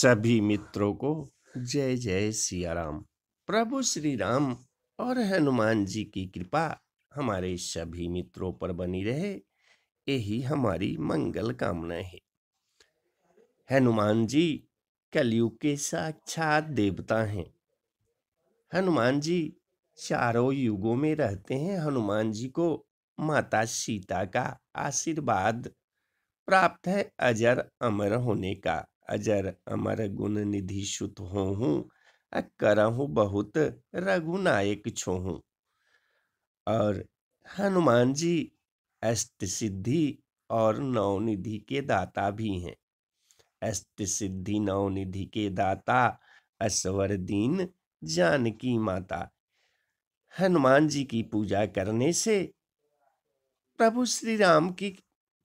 सभी मित्रों को जय जय सिया राम प्रभु श्री राम और हनुमान जी की कृपा हमारे सभी मित्रों पर बनी रहे यही हमारी मंगल कामना है हनुमान जी कलयुग के साक्षात देवता हैं हनुमान जी चारों युगों में रहते हैं हनुमान जी को माता सीता का आशीर्वाद प्राप्त है अजर अमर होने का अजर अमर गुण निधि सुत हो करहूँ बहुत रघुनायक छोहूँ और हनुमान जी अष्ट सिद्धि और नवनिधि के दाता भी हैं अष्ट सिद्धि नवनिधि के दाता असवर दीन जानकी माता हनुमान जी की पूजा करने से प्रभु श्री राम की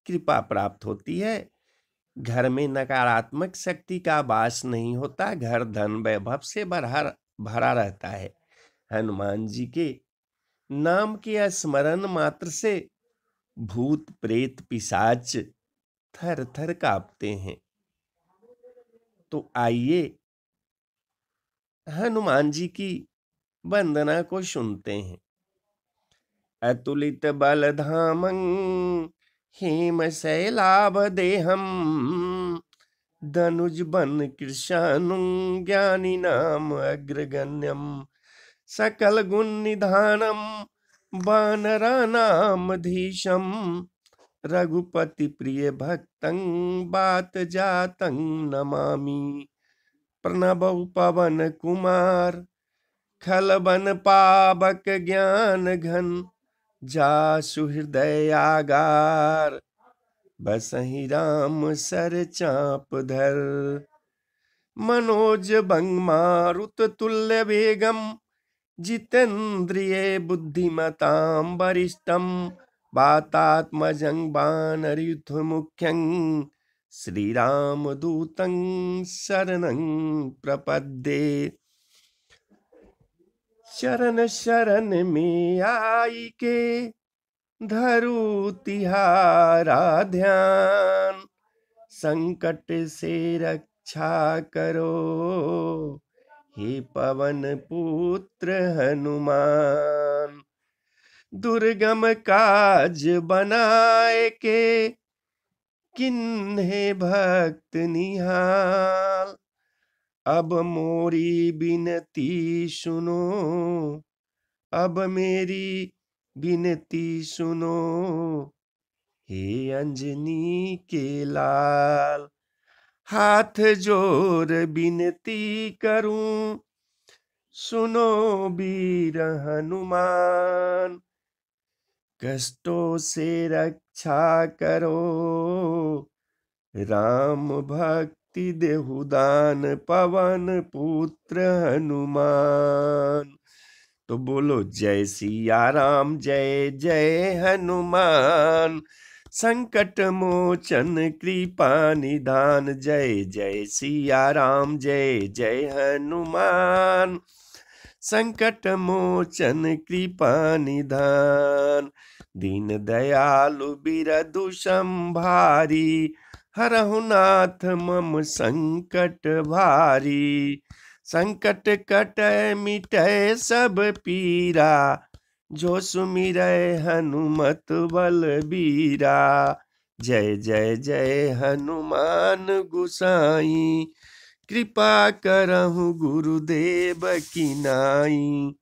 कृपा प्राप्त होती है घर में नकारात्मक शक्ति का वास नहीं होता घर धन वैभव से भरा भरा रहता है हनुमान जी के नाम के स्मरण मात्र से भूत प्रेत पिशाच थर थर कांपते हैं तो आइए हनुमान जी की वंदना को सुनते हैं अतुलित बल धामंग अग्रगण्यम हेमशैलाभदेहं धनुजबन् कृशानुं ज्ञानिनाम् अग्रगण्यं सकलगुणनिधानं वानराणामधीशं रघुपतिप्रियभक्तं जातं नमामि पवन कुमार खलबन पावक ज्ञान घन जा सुहृदयागार बसही राम सर चाप धर मनोज बंग मारुत तुल्य बेगम जितेन्द्रिय बुद्धिमतां वरिष्ठं वातात्मजं बानरियुथमुख्यं श्रीरामदूतं शरणं प्रपद्ये चरण शरण में आई के धरु तिहारा ध्यान संकट से रक्षा करो हे पवन पुत्र हनुमान दुर्गम काज बनाए के किन्हे भक्त निहाल अब मोरी बिनती सुनो अब मेरी बिनती सुनो हे अंजनी के लाल हाथ जोर बिनती करूं सुनो वीर हनुमान कष्टों से रक्षा करो राम भक्ति देहुदान पवन पुत्र हनुमान तो बोलो जय सिया राम जय जय हनुमान संकट मोचन कृपा निधान जय जय सिया राम जय जय हनुमान संकट मोचन कृपा निधान दीन दयालु बिरदुषम भारी हरहुनाथ मम संकट भारी संकट कटय मिटय सब पीरा जो सुमिर हनुमत बलबीरा जय जय जय हनुमान गुसाई कृपा करहु गुरुदेव की नाई